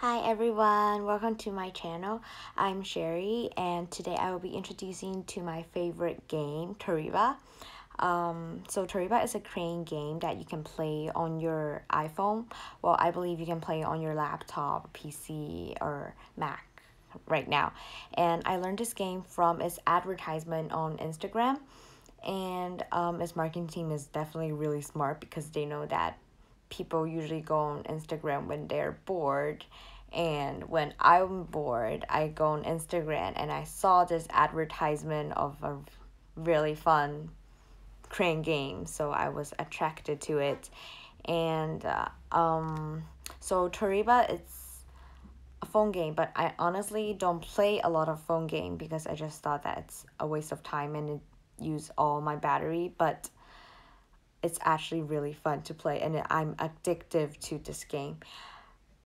Hi everyone, welcome to my channel. I'm Sherry and today I will be introducing to my favorite game, Tariba. Um, so Tariba is a crane game that you can play on your iPhone. Well, I believe you can play on your laptop, PC, or Mac right now. And I learned this game from its advertisement on Instagram. And um, its marketing team is definitely really smart because they know that people usually go on Instagram when they're bored. And when I'm bored, I go on Instagram and I saw this advertisement of a really fun crane game. So I was attracted to it. And uh, um, so Toriba, it's a phone game, but I honestly don't play a lot of phone game because I just thought that it's a waste of time and it use all my battery. But it's actually really fun to play and I'm addictive to this game.